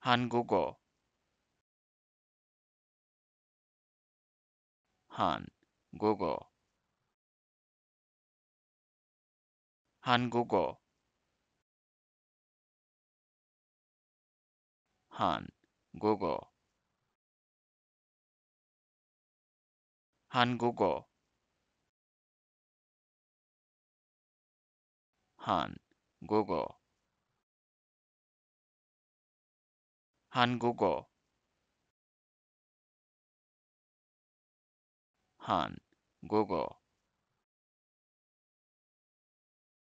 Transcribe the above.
한국어 한국어 한국어 한국어 한국어 한국어 Han Google. Han Google.